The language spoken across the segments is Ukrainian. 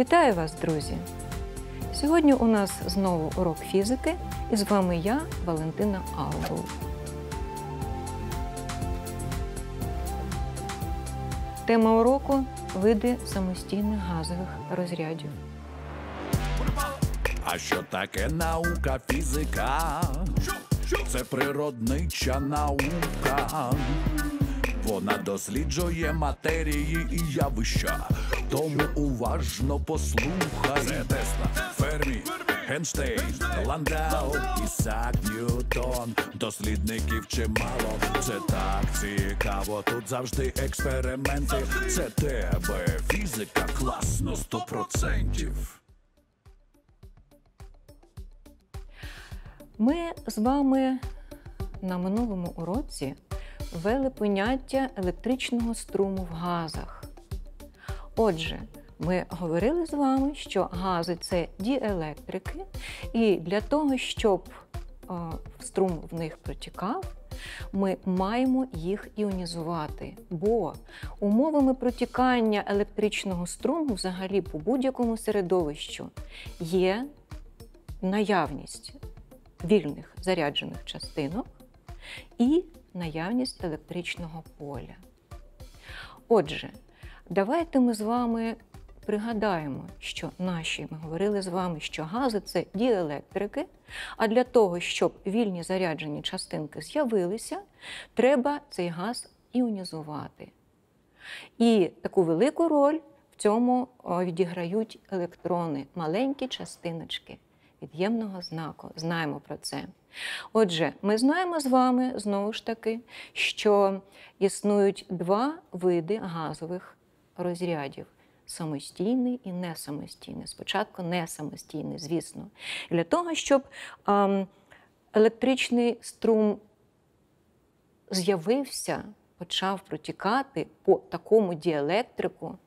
Вітаю вас, друзі! Сьогодні у нас знову урок фізики, і з вами я, Валентина Алгул. Тема уроку види самостійних газових розрядів. А що таке наука фізика? Це природнича наука. Вона досліджує матерії і явища. Тому уважно послухай Це Тесла, Фермі, Генштейн, Ландау, Ісак Ньютон. Дослідників чимало. Це так цікаво. Тут завжди експерименти. Це тебе фізика класно сто процентів. Ми з вами на минулому уроці ввели поняття електричного струму в газах. Отже, ми говорили з вами, що гази це діелектрики, і для того, щоб е, струм в них протікав, ми маємо їх іонізувати, бо умовами протікання електричного струму, взагалі по будь-якому середовищу, є наявність вільних заряджених частинок і наявність електричного поля. Отже, Давайте ми з вами пригадаємо, що наші ми говорили з вами, що гази це діелектрики. А для того, щоб вільні заряджені частинки з'явилися, треба цей газ іонізувати. І таку велику роль в цьому відіграють електрони, маленькі частиночки від'ємного знаку. Знаємо про це. Отже, ми знаємо з вами знову ж таки, що існують два види газових розрядів. Самостійний і несамостійний. Спочатку несамостійний, звісно. Для того, щоб ем, електричний струм з'явився, почав протікати по такому діелектрику,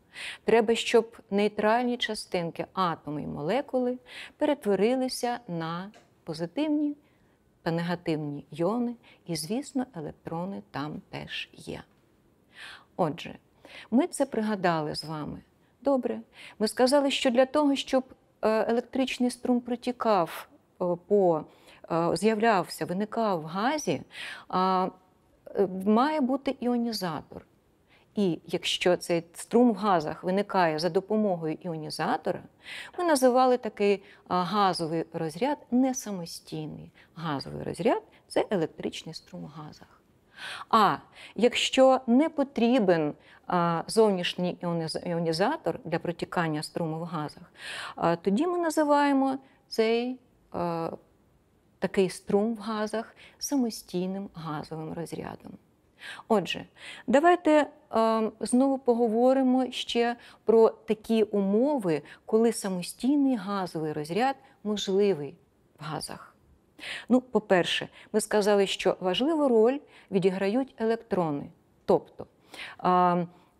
треба, щоб нейтральні частинки, атоми і молекули перетворилися на позитивні та негативні йони, і, звісно, електрони там теж є. Отже, ми це пригадали з вами. Добре. Ми сказали, що для того, щоб е, електричний струм протікав, е, по, е, з'являвся, виникав в газі, має бути іонізатор. І якщо цей струм в газах виникає за допомогою іонізатора, ми називали такий газовий розряд не самостійний. Газовий розряд це електричний струм в газах. А якщо не потрібен зовнішній іонізатор для протікання струму в газах, тоді ми називаємо цей такий струм в газах самостійним газовим розрядом. Отже, давайте е, знову поговоримо ще про такі умови, коли самостійний газовий розряд можливий в газах. Ну, по-перше, ми сказали, що важливу роль відіграють електрони. Тобто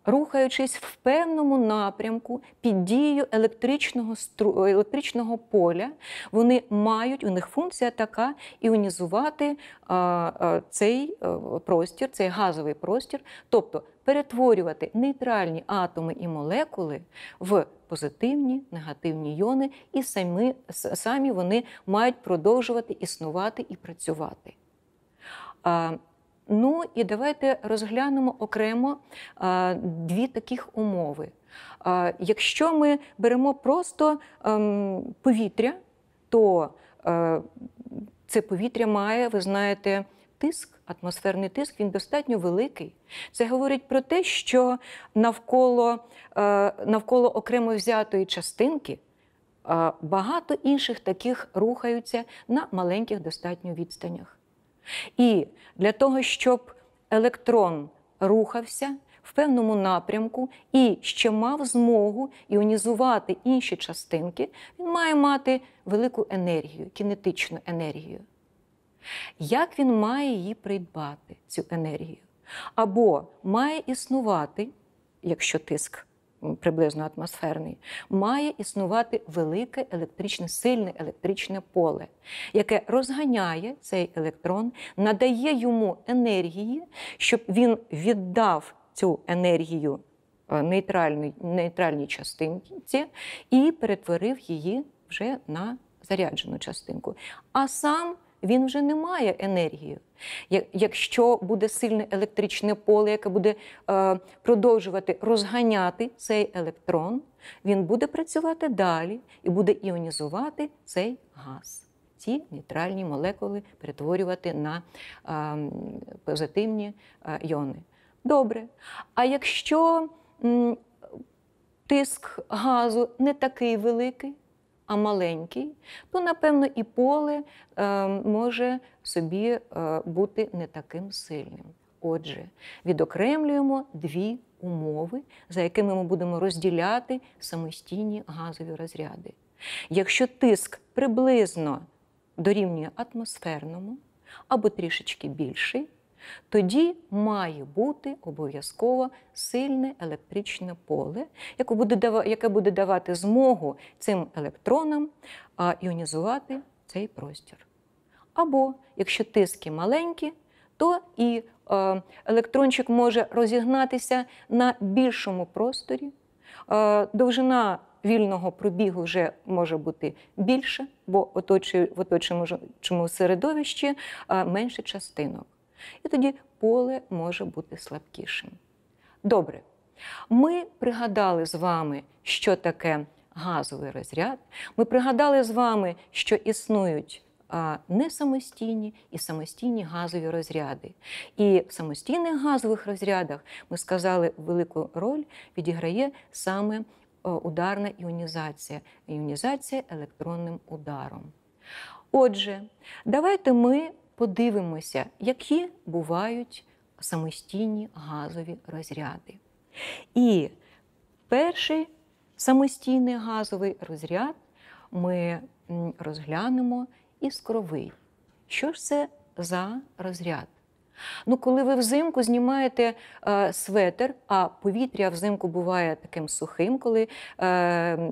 рухаючись в певному напрямку під дією електричного стру... електричного поля, вони мають, у них функція така іонізувати а, а, цей е, простір, цей газовий простір, тобто перетворювати нейтральні атоми і молекули в позитивні, негативні йони, і самі, самі вони мають продовжувати існувати і працювати. Ну і давайте розглянемо окремо а, дві таких умови. А, якщо ми беремо просто а, ем, повітря, то а, е, це повітря має, ви знаєте, тиск, атмосферний тиск, він достатньо великий. Це говорить про те, що навколо, а, е, навколо окремо взятої частинки. Е, багато інших таких рухаються на маленьких достатньо відстанях. І для того, щоб електрон рухався в певному напрямку і ще мав змогу іонізувати інші частинки, він має мати велику енергію, кінетичну енергію. Як він має її придбати, цю енергію? Або має існувати, якщо тиск приблизно атмосферний, має існувати велике електричне, сильне електричне поле, яке розганяє цей електрон, надає йому енергії, щоб він віддав цю енергію е, нейтральній частинці і перетворив її вже на заряджену частинку. А сам він вже не має енергії. Якщо буде сильне електричне поле, яке буде е, продовжувати розганяти цей електрон, він буде працювати далі і буде іонізувати цей газ. Ці нейтральні молекули перетворювати на е, позитивні е, йони. Добре. А якщо м, тиск газу не такий великий, а маленький, то, напевно, і поле е, може собі е, бути не таким сильним. Отже, відокремлюємо дві умови, за якими ми будемо розділяти самостійні газові розряди. Якщо тиск приблизно дорівнює атмосферному або трішечки більший, тоді має бути обов'язково сильне електричне поле, яке буде давати змогу цим електронам іонізувати цей простір. Або якщо тиски маленькі, то і електрончик може розігнатися на більшому просторі. Довжина вільного пробігу вже може бути більше, бо в оточуючому середовищі менше частинок і тоді поле може бути слабкішим. Добре, ми пригадали з вами, що таке газовий розряд. Ми пригадали з вами, що існують несамостійні і самостійні газові розряди. І в самостійних газових розрядах ми сказали, велику роль відіграє саме ударна іонізація, іонізація електронним ударом. Отже, давайте ми подивимося, які бувають самостійні газові розряди. І перший самостійний газовий розряд ми розглянемо із крови. Що ж це за розряд? Ну, коли ви взимку знімаєте е, светр, а повітря взимку буває таким сухим, коли е,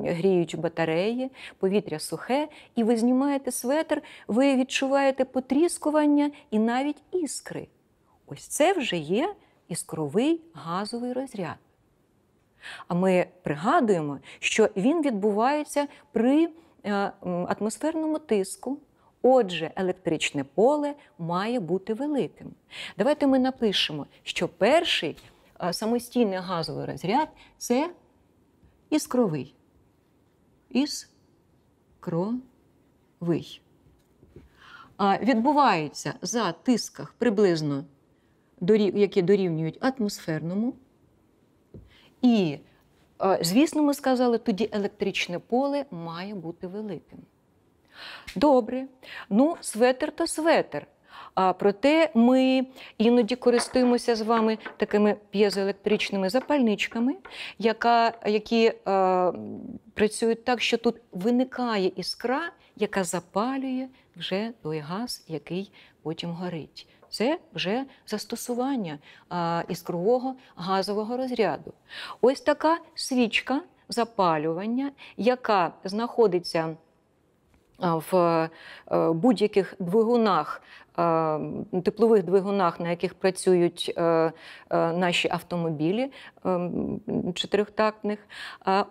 гріють батареї, повітря сухе, і ви знімаєте светр, ви відчуваєте потріскування і навіть іскри. Ось це вже є іскровий газовий розряд. А ми пригадуємо, що він відбувається при е, атмосферному тиску. Отже, електричне поле має бути великим. Давайте ми напишемо, що перший самостійний газовий розряд це іскровий. Іскровий. Відбувається за тисках приблизно, які дорівнюють атмосферному. І, звісно, ми сказали, тоді електричне поле має бути великим. Добре. Ну, светер то светер. А проте ми іноді користуємося з вами такими п'єзоелектричними запальничками, яка, які е, працюють так, що тут виникає іскра, яка запалює вже той газ, який потім горить. Це вже застосування е, іскрового газового розряду. Ось така свічка запалювання, яка знаходиться в е, будь-яких двигунах. Е, теплових двигунах, на яких працюють е, наші автомобілі чотирьохтактних.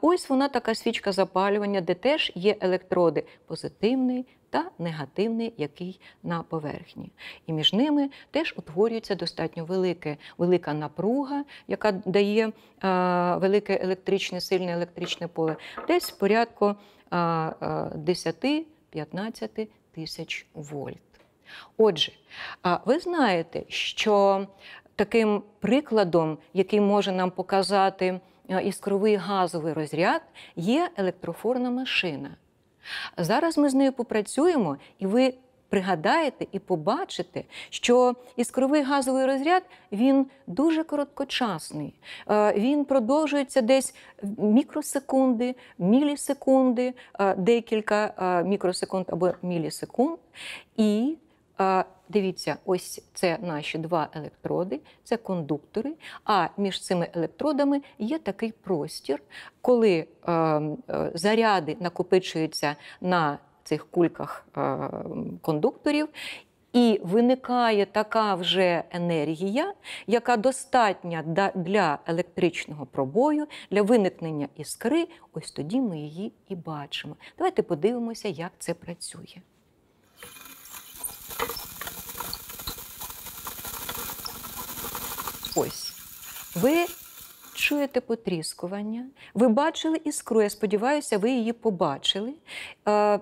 Ось вона така свічка запалювання, де теж є електроди позитивний та негативний, який на поверхні. І між ними теж утворюється достатньо велике, велика напруга, яка дає велике електричне, сильне електричне поле, десь порядку 10 15 тисяч вольт. Отже, ви знаєте, що таким прикладом, який може нам показати е, іскровий газовий розряд, є електрофорна машина. Зараз ми з нею попрацюємо, і ви пригадаєте і побачите, що іскровий газовий розряд він дуже короткочасний. Е, він продовжується десь мікросекунди, мілісекунди, е, декілька е, мікросекунд або мілісекунд. І Дивіться, ось це наші два електроди, це кондуктори. А між цими електродами є такий простір, коли ем, заряди накопичуються на цих кульках е, кондукторів. І виникає така вже енергія, яка достатня для електричного пробою, для виникнення іскри. Ось тоді ми її і бачимо. Давайте подивимося, як це працює. Ось. Ви чуєте потріскування, ви бачили іскру, я сподіваюся, ви її побачили. Е,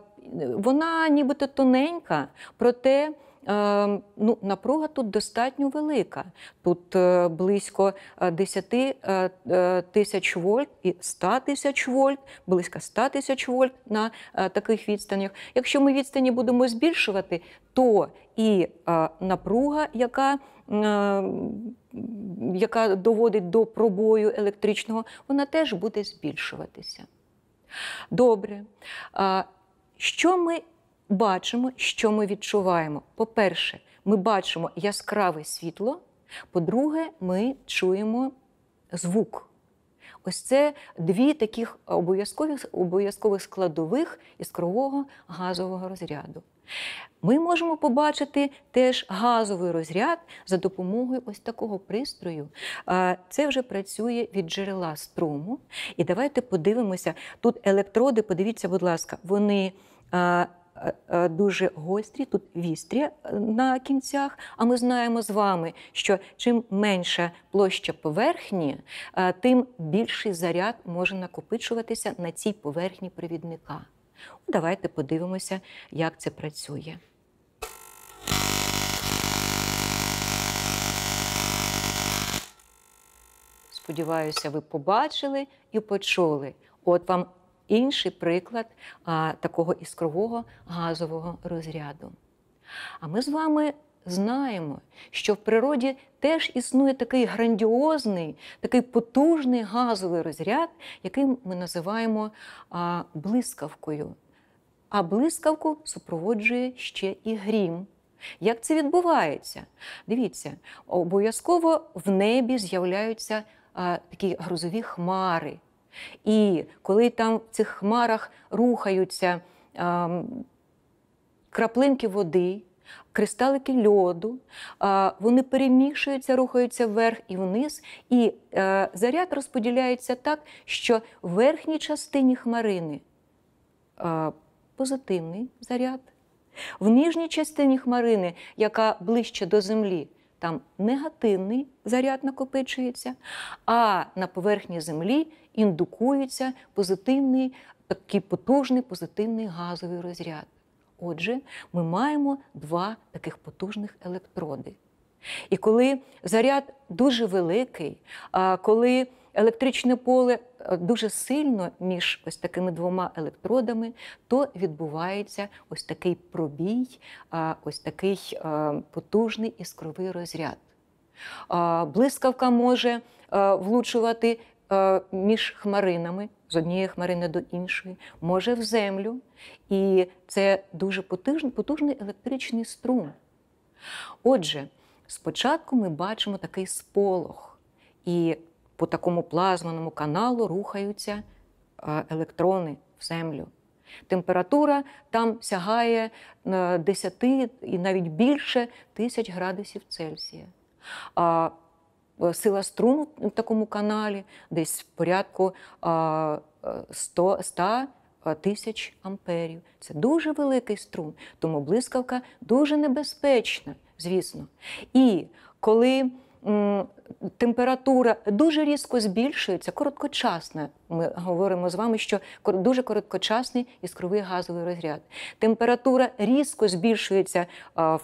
вона нібито тоненька, проте е, ну, Напруга тут достатньо велика. Тут е, близько 10 е, тисяч вольт і 100 тисяч вольт, близько 100 тисяч вольт на таких відстанях. Якщо ми відстані будемо збільшувати, то і напруга, яка яка доводить до пробою електричного, вона теж буде збільшуватися. Добре. Що ми бачимо, що ми відчуваємо? По-перше, ми бачимо яскраве світло. По-друге, ми чуємо звук. Ось це дві таких обов'язкових обов'язкових складових іскрового газового розряду. Ми можемо побачити теж газовий розряд за допомогою ось такого пристрою. Це вже працює від джерела струму. І давайте подивимося. Тут електроди, подивіться, будь ласка, вони дуже гострі, тут вістрі е, на кінцях. А ми знаємо з вами, що чим менша площа поверхні, е, тим більший заряд може накопичуватися на цій поверхні провідника. Ну, давайте подивимося, як це працює. Сподіваюся, ви побачили і почули. От вам інший приклад а, такого іскрового газового розряду. А ми з вами знаємо, що в природі теж існує такий грандіозний, такий потужний газовий розряд, який ми називаємо а, блискавкою. А блискавку супроводжує ще і грім. Як це відбувається? Дивіться, обов'язково в небі з'являються а, такі грозові хмари. І коли там в цих хмарах рухаються е, краплинки води, кристалики льоду, е, вони перемішуються, рухаються вверх і вниз, і е, заряд розподіляється так, що в верхній частині хмарини е, позитивний заряд, в нижній частині хмарини, яка ближче до землі, там негативний заряд накопичується, а на поверхні землі індукується позитивний, такий потужний позитивний газовий розряд. Отже, ми маємо два таких потужних електроди. І коли заряд дуже великий, коли електричне поле е, дуже сильно між ось такими двома електродами, то відбувається ось такий пробій, ось такий е, потужний іскровий розряд. Блискавка може е, влучувати Е, між хмаринами, з однієї хмарини до іншої, може в землю. І це дуже потужний, потужний електричний струм. Отже, спочатку ми бачимо такий сполох, і по такому плазманому каналу рухаються е, електрони в землю. Температура там сягає 10 е, і навіть більше тисяч градусів Цельсія. Е, сила струму в такому каналі десь в порядку 100 100 е, е, тисяч амперів. Це дуже великий струм, тому блискавка дуже небезпечна, звісно. І коли температура дуже різко збільшується, короткочасна. Ми говоримо з вами, що дуже короткочасний іскровий газовий розряд. Температура різко збільшується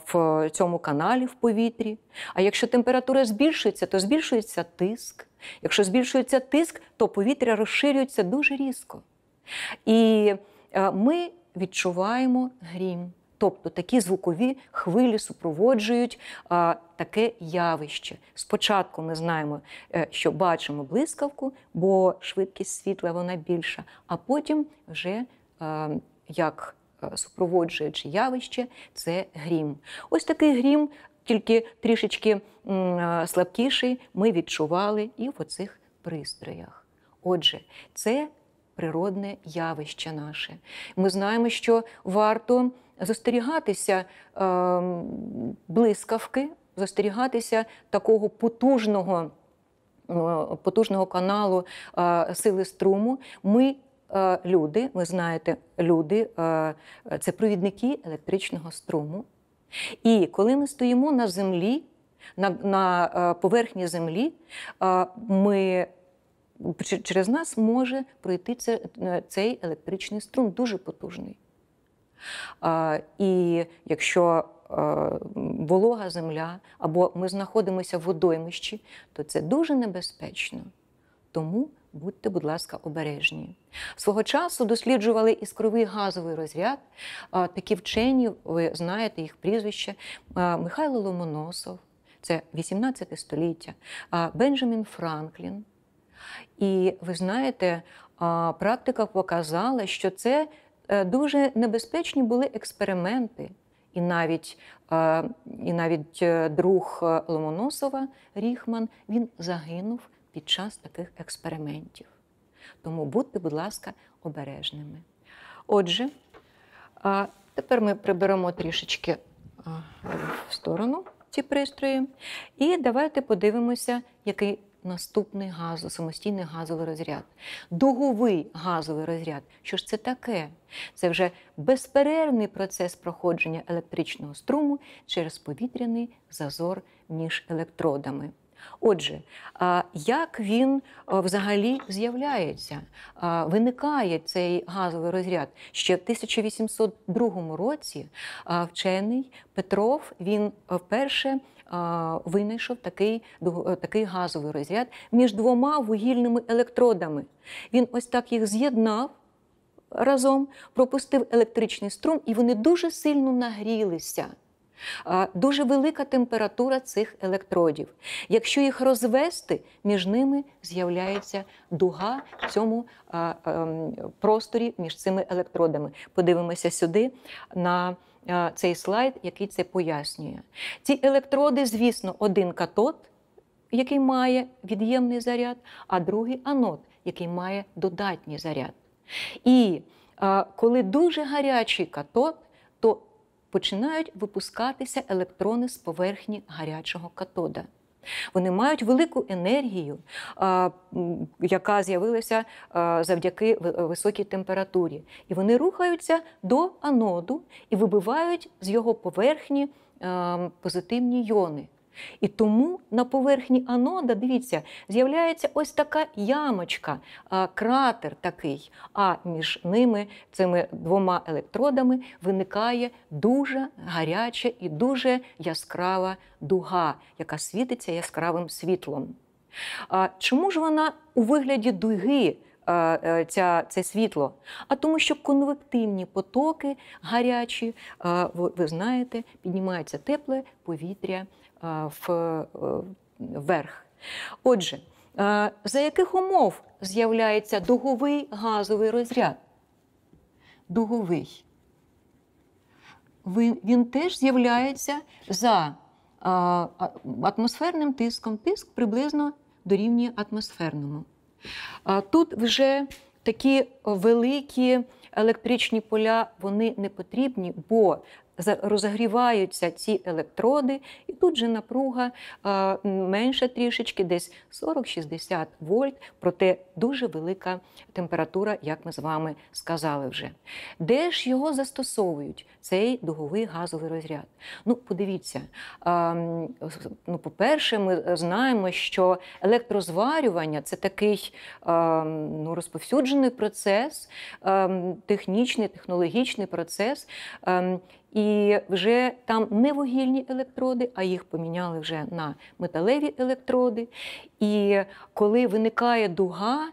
в цьому каналі в повітрі. А якщо температура збільшується, то збільшується тиск. Якщо збільшується тиск, то повітря розширюється дуже різко. І е, ми відчуваємо грім. Тобто такі звукові хвилі супроводжують а, таке явище. Спочатку ми знаємо, е, що бачимо блискавку, бо швидкість світла вона більша, а потім вже а, е, як е, супроводжуючи явище, це грім. Ось такий грім, тільки трішечки слабкіший, ми відчували і в оцих пристроях. Отже, це природне явище наше. Ми знаємо, що варто застерігатися е, блискавки, застерігатися такого потужного е, потужного каналу е, сили струму. Ми е, люди, ви знаєте, люди е, це провідники електричного струму. І коли ми стоїмо на землі, на, на е, поверхні землі, е, ми Через нас може пройти е, цей електричний струм, дуже потужний. І якщо волога земля або ми знаходимося в водоймищі, то це дуже небезпечно. Тому будьте, будь ласка, обережні. Свого часу досліджували іскровий газовий розряд. Такі вчені, ви знаєте їх прізвище, Михайло Ломоносов, це 18 століття, Бенджамін Франклін. І ви знаєте, практика показала, що це Е, дуже небезпечні були експерименти, і навіть е, і навіть е, друг Ломоносова Ріхман він загинув під час таких експериментів. Тому будьте, будь ласка, обережними. Отже, тепер ми приберемо трішечки в сторону ці пристрої, і давайте подивимося, який наступний газ, самостійний газовий розряд, дуговий газовий розряд. Що ж це таке? Це вже безперервний процес проходження електричного струму через повітряний зазор між електродами. Отже, як він взагалі з'являється, виникає цей газовий розряд ще в 1802 році. Вчений Петров він вперше винайшов такий е, такий газовий розряд між двома вугільними електродами. Він ось так їх з'єднав разом, пропустив електричний струм, і вони дуже сильно нагрілися. Дуже велика температура цих електродів. Якщо їх розвести, між ними з'являється дуга в цьому ем, просторі між цими електродами. Подивимося сюди на Е, цей слайд, який це пояснює. Ці електроди, звісно, один катод, який має від'ємний заряд, а другий анод, який має додатній заряд. І е, коли дуже гарячий катод, то починають випускатися електрони з поверхні гарячого катода. Вони мають велику енергію, яка з'явилася завдяки високій температурі. І вони рухаються до аноду і вибивають з його поверхні ем, позитивні йони. І тому на поверхні анода, дивіться, з'являється ось така ямочка, кратер такий. А між ними, цими двома електродами, виникає дуже гаряча і дуже яскрава дуга, яка світиться яскравим світлом. Чому ж вона у вигляді дуги? Е, ця, Це світло, а тому, що конвективні потоки гарячі, ви знаєте, піднімається тепле повітря Е, вверх. Е, Отже, е, за яких умов з'являється дуговий газовий розряд? Дуговий. Він теж з'являється за атмосферним тиском. Тиск приблизно дорівнює атмосферному. Тут вже такі великі електричні поля вони не потрібні, бо розгріваються ці електроди, і тут же напруга менше трішечки, десь 40-60 вольт, проте дуже велика температура, як ми з вами сказали вже. Де ж його застосовують, цей дуговий газовий розряд? Ну, подивіться, ну, по-перше, ми знаємо, що електрозварювання це такий ну, розповсюджений процес, технічний, технологічний процес. І вже там не вугільні електроди, а їх поміняли вже на металеві електроди. І коли виникає дуга,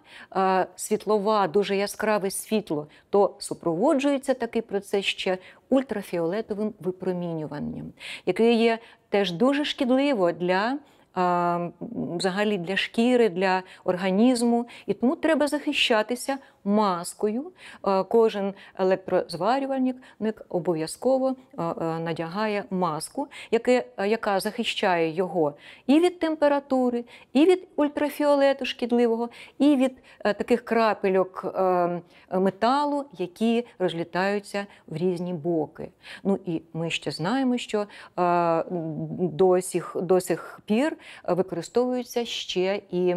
світлова, дуже яскраве світло, то супроводжується такий процес ще ультрафіолетовим випромінюванням, яке є теж дуже шкідливо для. Взагалі для шкіри, для організму, і тому треба захищатися маскою. Е, кожен електрозварювальник обов'язково е, е, надягає маску, яка захищає його і від температури, і від ультрафіолету шкідливого, і від таких крапельок металу, які розлітаються в різні боки. Ну і ми ще знаємо, що до сих, до сих пір використовуються ще і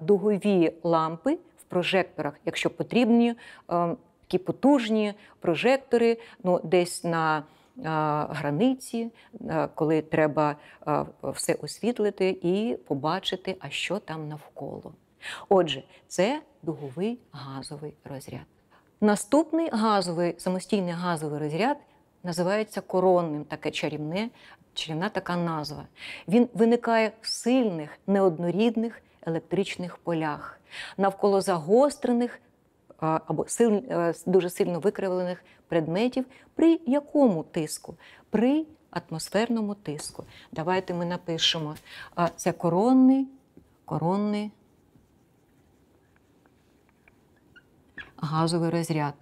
дугові лампи прожекторах, якщо потрібні е, такі потужні прожектори, ну десь на е, Границі, е, коли треба все освітлити і побачити, а що там навколо. Отже, це дуговий газовий розряд. Наступний газовий самостійний газовий розряд називається коронним, таке чарівне, чарівна така назва. Він виникає в сильних неоднорідних електричних полях навколо загострених або е, дуже сильно викривлених предметів, при якому тиску? При атмосферному тиску. Давайте ми напишемо: це коронний, коронний газовий розряд.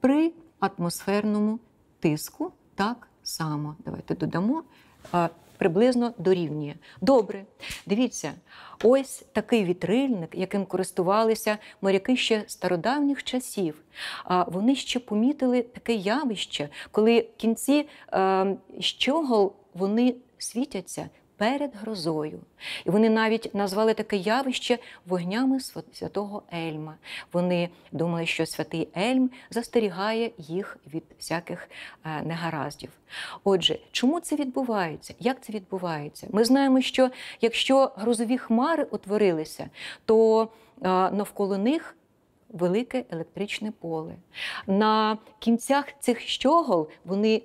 При атмосферному тиску так само. Давайте додамо приблизно дорівнює. Добре, дивіться, ось такий вітрильник, яким користувалися моряки ще стародавніх часів. А вони ще помітили таке явище, коли в кінці ем, щогол вони світяться перед грозою. І вони навіть назвали таке явище вогнями святого Ельма. Вони думали, що святий Ельм застерігає їх від всяких е, негараздів. Отже, чому це відбувається? Як це відбувається? Ми знаємо, що якщо грозові хмари утворилися, то е, навколо них велике електричне поле. На кінцях цих щогол вони е,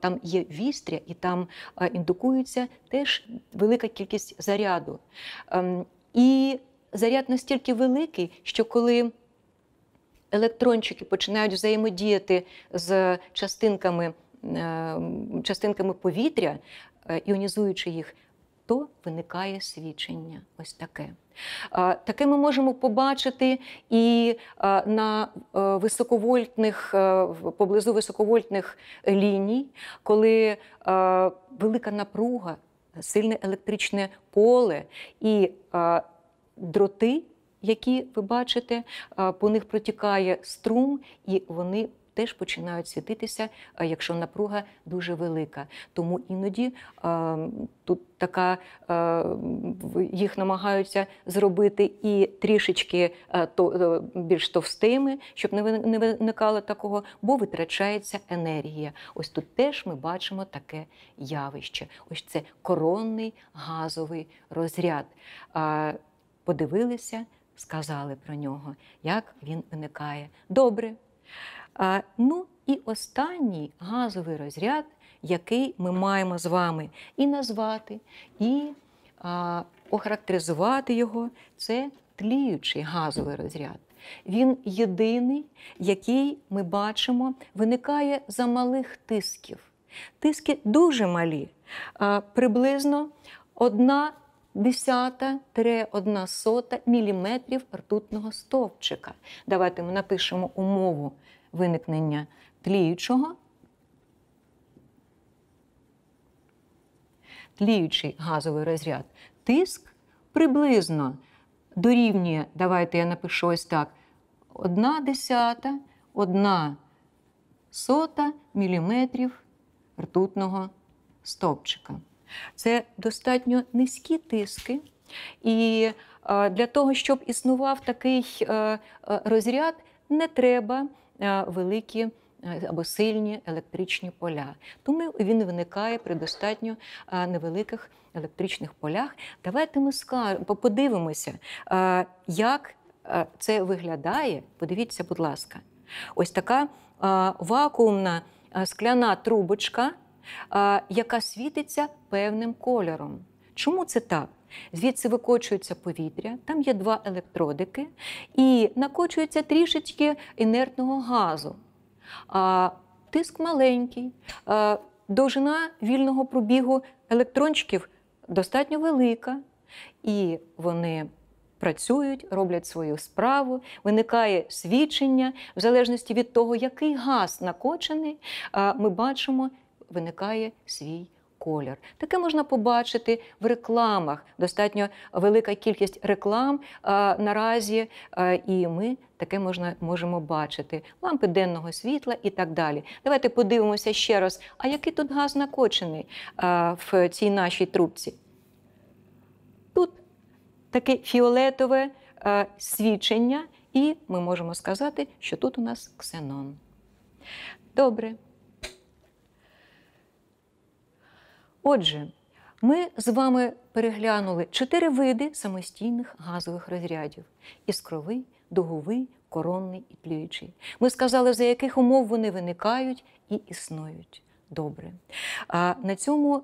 там є вістря і там е, індукується теж велика кількість заряду. Ем, і заряд настільки великий, що коли електрончики починають взаємодіяти з частинками ем, частинками повітря, е, іонізуючи їх, то виникає свідчення. Ось таке. Таке ми можемо побачити і на е, високовольтних, е, поблизу високовольтних ліній, коли велика напруга, сильне електричне поле і дроти. Які ви бачите, по них протікає струм, і вони теж починають світитися, е, якщо напруга дуже велика. Тому іноді е, тут така е, їх намагаються зробити і трішечки більш товстими, щоб не виникало такого, бо витрачається енергія. Ось тут теж ми бачимо таке явище. Ось це коронний газовий розряд. Подивилися, сказали про нього, як він виникає. Добре. Ну і останній газовий розряд, який ми маємо з вами і назвати, і охарактеризувати його, це тліючий газовий розряд. Він єдиний, який ми бачимо, виникає за малих тисків. Тиски дуже малі, приблизно 1 10-1 сота міліметрів ртутного стовпчика. Давайте ми напишемо умову виникнення тліючого. Тліючий газовий розряд тиск приблизно дорівнює, давайте я напишу ось так: 1 десята, одна сота міліметрів ртутного стовпчика. Це достатньо низькі тиски. І е, для того, щоб існував такий е, е, розряд, не треба Е, великі. Е, або сильні електричні поля, тому він виникає при достатньо е, невеликих електричних полях. Давайте ми подивимося, як це виглядає. Подивіться, будь ласка, ось така вакуумна скляна трубочка, яка світиться певним кольором. Чому це так? Звідси викочується повітря, там є два електродики, і накочується трішечки інертного газу. А Тиск маленький, а, довжина вільного пробігу електрончиків достатньо велика, і вони працюють, роблять свою справу, виникає свідчення. В залежності від того, який газ накочений, ми бачимо, виникає свій колір. Таке можна побачити в рекламах. Достатньо велика кількість реклам а, наразі, а, і ми таке можна можемо бачити. Лампи денного світла і так далі. Давайте подивимося ще раз, а який тут газ накочений а, в цій нашій трубці. Тут таке фіолетове а, свідчення, і ми можемо сказати, що тут у нас ксенон. Добре. Отже, ми з вами переглянули чотири види самостійних газових розрядів: іскровий, дуговий, коронний і плюючий. Ми сказали, за яких умов вони виникають і існують. Добре. А на цьому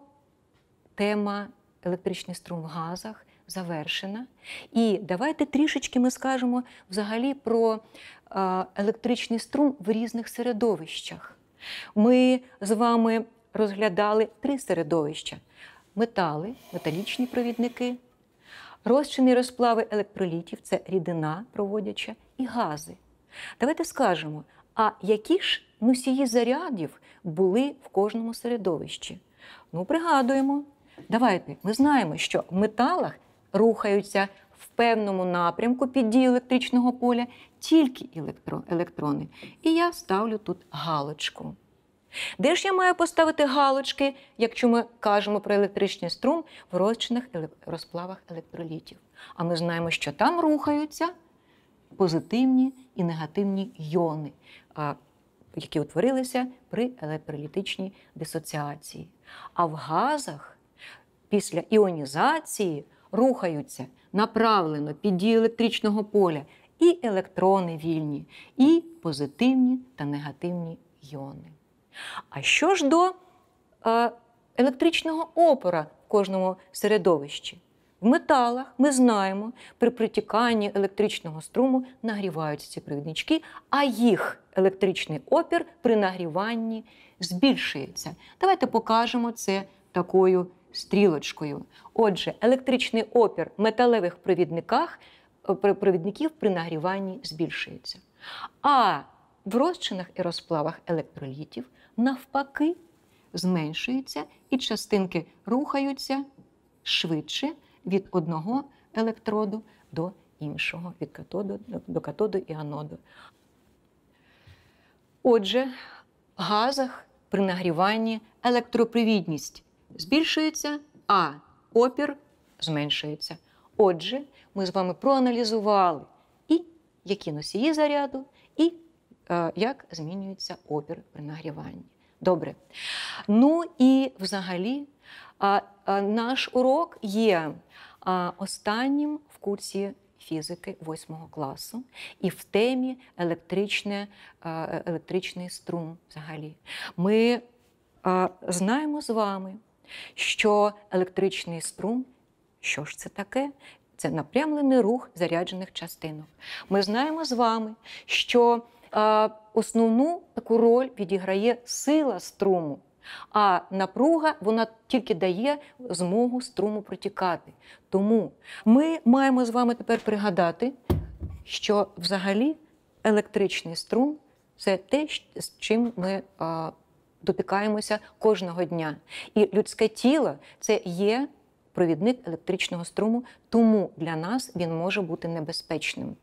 тема електричний струм в газах завершена. І давайте трішечки ми скажемо взагалі про електричний струм в різних середовищах. Ми з вами розглядали три середовища: метали, металічні провідники, розчини розплави електролітів це рідина проводяча, і гази. Давайте скажемо, а які ж носії зарядів були в кожному середовищі? Ну, пригадуємо. Давайте ми знаємо, що в металах рухаються в певному напрямку під дію електричного поля тільки електрони. І я ставлю тут галочку. Де ж я маю поставити галочки, якщо ми кажемо про електричний струм в розчинах розплавах електролітів? А ми знаємо, що там рухаються позитивні і негативні йони, які утворилися при електролітичній дисоціації. А в газах після іонізації рухаються направлено під дію електричного поля і електрони вільні, і позитивні та негативні йони. А що ж до е, електричного опора в кожному середовищі? В металах ми знаємо, при притіканні електричного струму нагріваються ці провіднички, а їх електричний опір при нагріванні збільшується. Давайте покажемо це такою стрілочкою. Отже, електричний опір металевих провідниках е, провідників при нагріванні збільшується. А в розчинах і розплавах електролітів навпаки зменшуються, і частинки рухаються швидше від одного електроду до іншого, від катоду до катоду і аноду. Отже, в газах при нагріванні електропривідність збільшується, а опір зменшується. Отже, ми з вами проаналізували і які носії заряду, Е, як змінюється опір при нагріванні. Добре. Ну і взагалі наш урок є останнім в курсі фізики 8 класу і в темі електричне, е, електричний струм. взагалі. Ми знаємо з вами, що електричний струм, що ж це таке? Це напрямлений рух заряджених частинок. Ми знаємо з вами, що основну таку роль відіграє сила струму. А напруга вона тільки дає змогу струму протікати. Тому ми маємо з вами тепер пригадати, що взагалі електричний струм це те, з чим ми а, дотикаємося кожного дня. І людське тіло це є провідник електричного струму, тому для нас він може бути небезпечним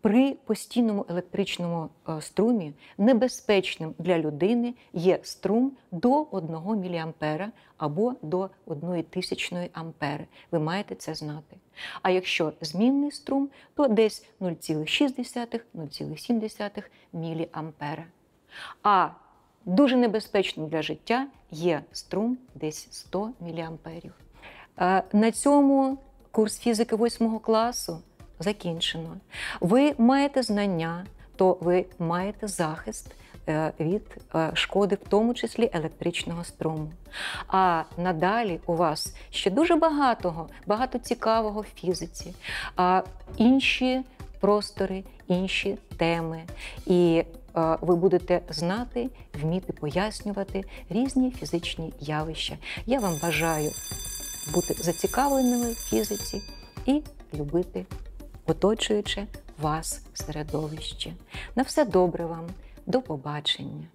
при постійному електричному е, струмі небезпечним для людини є струм до 1 мА або до 1 тисячної ампери. Ви маєте це знати. А якщо змінний струм, то десь 0,6-0,7 мА. А дуже небезпечним для життя є струм десь 100 мА. Е, на цьому курс фізики 8 класу закінчено. Ви маєте знання, то ви маєте захист. Е, від е, шкоди, в тому числі електричного струму. А надалі у вас ще дуже багатого, багато цікавого в фізиці, а інші простори, інші теми. І е, ви будете знати, вміти пояснювати різні фізичні явища. Я вам бажаю бути зацікавленими в фізиці і любити оточуюче вас середовище. На все добре вам, до побачення!